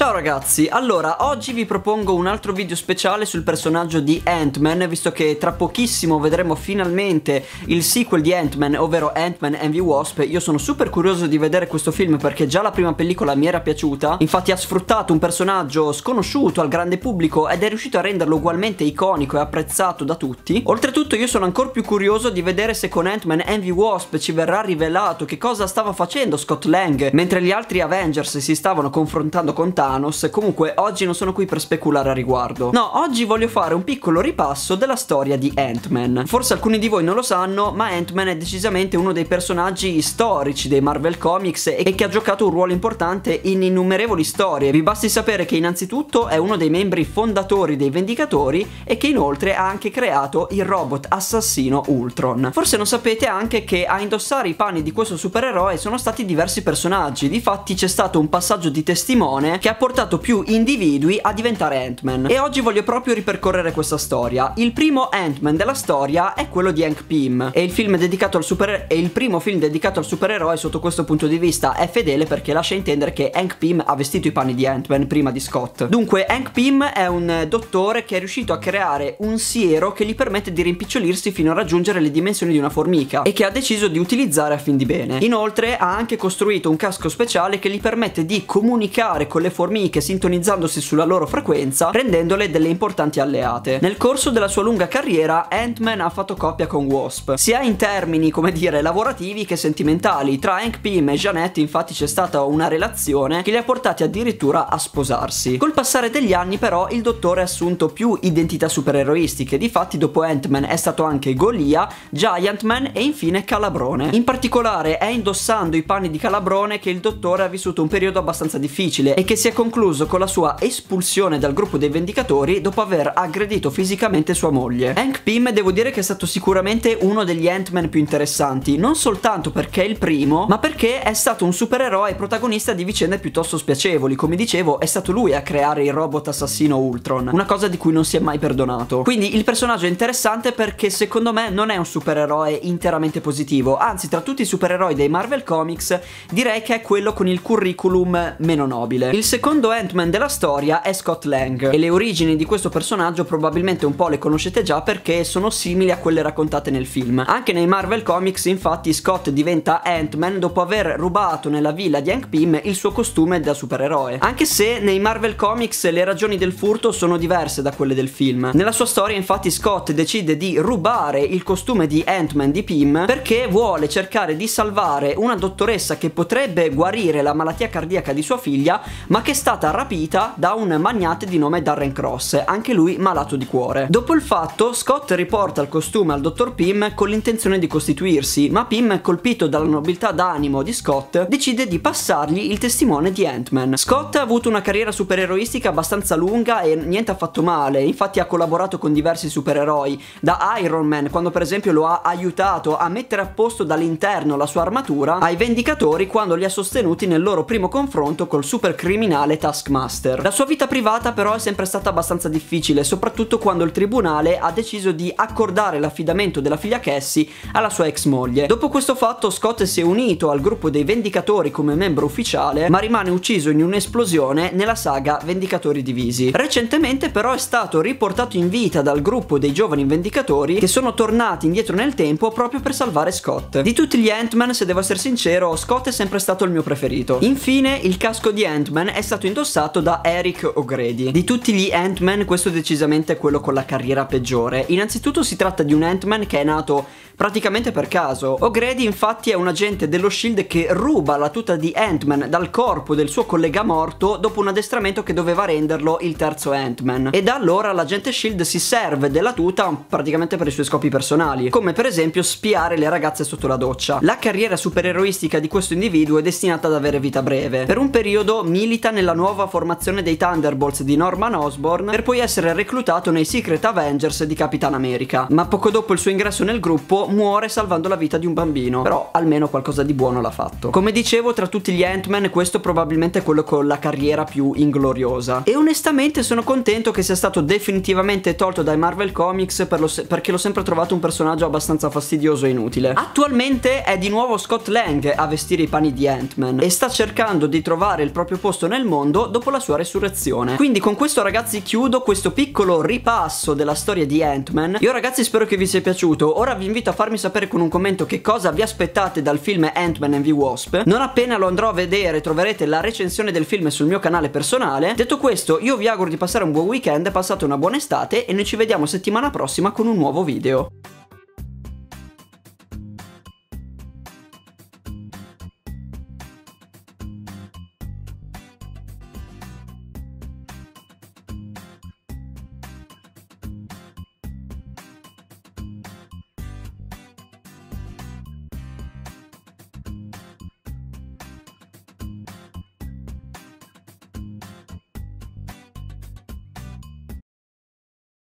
Ciao ragazzi, allora oggi vi propongo un altro video speciale sul personaggio di Ant-Man visto che tra pochissimo vedremo finalmente il sequel di Ant-Man ovvero Ant-Man and the Wasp io sono super curioso di vedere questo film perché già la prima pellicola mi era piaciuta infatti ha sfruttato un personaggio sconosciuto al grande pubblico ed è riuscito a renderlo ugualmente iconico e apprezzato da tutti oltretutto io sono ancora più curioso di vedere se con Ant-Man and the Wasp ci verrà rivelato che cosa stava facendo Scott Lang mentre gli altri Avengers si stavano confrontando con Thanos Thanos, comunque oggi non sono qui per speculare a riguardo. No, oggi voglio fare un piccolo ripasso della storia di Ant-Man. Forse alcuni di voi non lo sanno, ma Ant-Man è decisamente uno dei personaggi storici dei Marvel Comics e che ha giocato un ruolo importante in innumerevoli storie. Vi basti sapere che innanzitutto è uno dei membri fondatori dei Vendicatori e che inoltre ha anche creato il robot assassino Ultron. Forse non sapete anche che a indossare i panni di questo supereroe sono stati diversi personaggi, difatti c'è stato un passaggio di testimone che ha portato più individui a diventare Ant-Man. E oggi voglio proprio ripercorrere questa storia. Il primo Ant-Man della storia è quello di Hank Pym e il film dedicato al super e il primo film dedicato al supereroe sotto questo punto di vista è fedele perché lascia intendere che Hank Pym ha vestito i panni di Ant-Man prima di Scott. Dunque Hank Pym è un dottore che è riuscito a creare un siero che gli permette di rimpicciolirsi fino a raggiungere le dimensioni di una formica e che ha deciso di utilizzare a fin di bene. Inoltre ha anche costruito un casco speciale che gli permette di comunicare con le formiche formiche sintonizzandosi sulla loro frequenza rendendole delle importanti alleate. Nel corso della sua lunga carriera Ant-Man ha fatto coppia con Wasp, sia in termini come dire lavorativi che sentimentali, tra Hank Pym e Jeanette infatti c'è stata una relazione che li ha portati addirittura a sposarsi. Col passare degli anni però il dottore ha assunto più identità supereroistiche, difatti dopo Ant-Man è stato anche Golia, Giant Man e infine Calabrone. In particolare è indossando i panni di Calabrone che il dottore ha vissuto un periodo abbastanza difficile e che si è è concluso con la sua espulsione dal gruppo dei Vendicatori dopo aver aggredito fisicamente sua moglie. Hank Pym devo dire che è stato sicuramente uno degli Ant-Man più interessanti, non soltanto perché è il primo, ma perché è stato un supereroe protagonista di vicende piuttosto spiacevoli, come dicevo è stato lui a creare il robot assassino Ultron, una cosa di cui non si è mai perdonato. Quindi il personaggio è interessante perché secondo me non è un supereroe interamente positivo, anzi tra tutti i supereroi dei Marvel Comics direi che è quello con il curriculum meno nobile. Il secondo secondo Ant-Man della storia è Scott Lang e le origini di questo personaggio probabilmente un po' le conoscete già perché sono simili a quelle raccontate nel film. Anche nei Marvel Comics infatti Scott diventa Ant-Man dopo aver rubato nella villa di Hank Pym il suo costume da supereroe. Anche se nei Marvel Comics le ragioni del furto sono diverse da quelle del film. Nella sua storia infatti Scott decide di rubare il costume di Ant-Man di Pym perché vuole cercare di salvare una dottoressa che potrebbe guarire la malattia cardiaca di sua figlia ma che che è stata rapita da un magnate di nome Darren Cross, anche lui malato di cuore. Dopo il fatto, Scott riporta il costume al dottor Pym con l'intenzione di costituirsi, ma Pym, colpito dalla nobiltà d'animo di Scott, decide di passargli il testimone di Ant-Man. Scott ha avuto una carriera supereroistica abbastanza lunga e niente ha fatto male, infatti ha collaborato con diversi supereroi, da Iron Man, quando per esempio lo ha aiutato a mettere a posto dall'interno la sua armatura, ai Vendicatori quando li ha sostenuti nel loro primo confronto col supercriminale criminale Taskmaster. La sua vita privata però è sempre stata abbastanza difficile, soprattutto quando il tribunale ha deciso di accordare l'affidamento della figlia Cassie alla sua ex moglie. Dopo questo fatto Scott si è unito al gruppo dei Vendicatori come membro ufficiale, ma rimane ucciso in un'esplosione nella saga Vendicatori Divisi. Recentemente però è stato riportato in vita dal gruppo dei giovani Vendicatori che sono tornati indietro nel tempo proprio per salvare Scott. Di tutti gli Ant-Man, se devo essere sincero, Scott è sempre stato il mio preferito. Infine, il casco di Ant-Man è stato indossato da Eric O'Grady. Di tutti gli Ant-Man questo decisamente è quello con la carriera peggiore. Innanzitutto si tratta di un Ant-Man che è nato praticamente per caso. O'Grady infatti è un agente dello SHIELD che ruba la tuta di Ant-Man dal corpo del suo collega morto dopo un addestramento che doveva renderlo il terzo Ant-Man. E da allora l'agente SHIELD si serve della tuta praticamente per i suoi scopi personali, come per esempio spiare le ragazze sotto la doccia. La carriera supereroistica di questo individuo è destinata ad avere vita breve. Per un periodo milita nel nella nuova formazione dei Thunderbolts di Norman Osborn per poi essere reclutato nei Secret Avengers di Capitan America. Ma poco dopo il suo ingresso nel gruppo muore salvando la vita di un bambino, però almeno qualcosa di buono l'ha fatto. Come dicevo, tra tutti gli Ant-Man questo probabilmente è quello con la carriera più ingloriosa. E onestamente sono contento che sia stato definitivamente tolto dai Marvel Comics per lo perché l'ho sempre trovato un personaggio abbastanza fastidioso e inutile. Attualmente è di nuovo Scott Lang a vestire i panni di Ant-Man e sta cercando di trovare il proprio posto nel mondo mondo dopo la sua resurrezione. Quindi con questo ragazzi chiudo questo piccolo ripasso della storia di Ant-Man. Io ragazzi spero che vi sia piaciuto, ora vi invito a farmi sapere con un commento che cosa vi aspettate dal film Ant-Man and the Wasp. Non appena lo andrò a vedere troverete la recensione del film sul mio canale personale. Detto questo io vi auguro di passare un buon weekend, passate una buona estate e noi ci vediamo settimana prossima con un nuovo video.